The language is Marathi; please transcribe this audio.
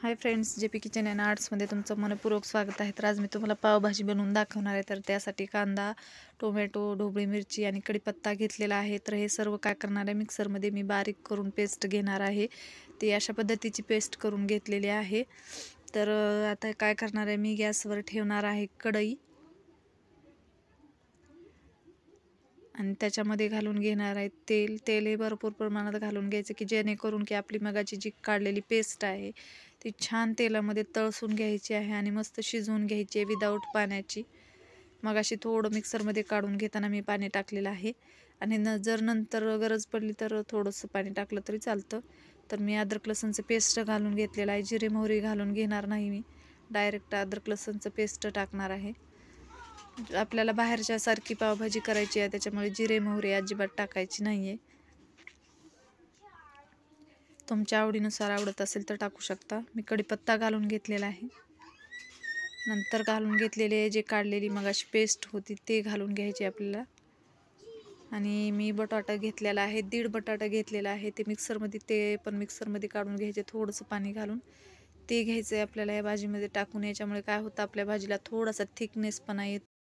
high friends J P kitchen and आर्ट्समध्ये तुमचं मनपूर्वक स्वागत आहे तर आज मी तुम्हाला पावभाजी बनवून दाखवणार आहे तर त्यासाठी कांदा टोमॅटो ढोबळी मिरची आणि कढीपत्ता घेतलेला आहे तर हे सर्व काय करणार आहे मिक्सरमध्ये मी बारीक करून पेस्ट घेणार आहे ती अशा पद्धतीची पेस्ट करून घेतलेली आहे तर आता काय करणार आहे मी गॅसवर ठेवणार आहे कढई आणि त्याच्यामध्ये घालून घेणार आहे तेल तेल हे भरपूर प्रमाणात घालून घ्यायचं की जेणेकरून की आपली मगाची जी काढलेली पेस्ट आहे ती छान तेलामध्ये तळसून घ्यायची आहे आणि मस्त शिजवून घ्यायची आहे विदाऊट पाण्याची मगाशी थोडं मिक्सरमध्ये काढून घेताना मी पाणी टाकलेलं आहे आणि न जर नंतर गरज पडली तर थोडंसं पाणी टाकलं तरी चालतं तर मी अद्रक लसणचं पेस्ट घालून घेतलेलं आहे जिरे मोहरी घालून घेणार नाही मी डायरेक्ट अद्रक लसणचं पेस्ट टाकणार आहे आपल्याला बाहेरच्या सारखी पावभाजी करायची आहे त्याच्यामुळे जिरे मोहरी अजिबात टाकायची नाही आहे तुमच्या आवडीनुसार आवडत असेल तर टाकू शकता मी कढीपत्ता घालून घेतलेला आहे नंतर घालून घेतलेले जे काढलेली मग अशी पेस्ट होती ते घालून घ्यायची आपल्याला आणि मी बटाटा घेतलेला आहे दीड बटाटा घेतलेला आहे ते मिक्सरमध्ये ते पण मिक्सरमध्ये काढून घ्यायचे थोडंसं पाणी घालून ते घ्यायचं आहे आपल्याला या भाजीमध्ये टाकून याच्यामुळे काय होतं आपल्या भाजीला थोडासा थिकनेसपणा येत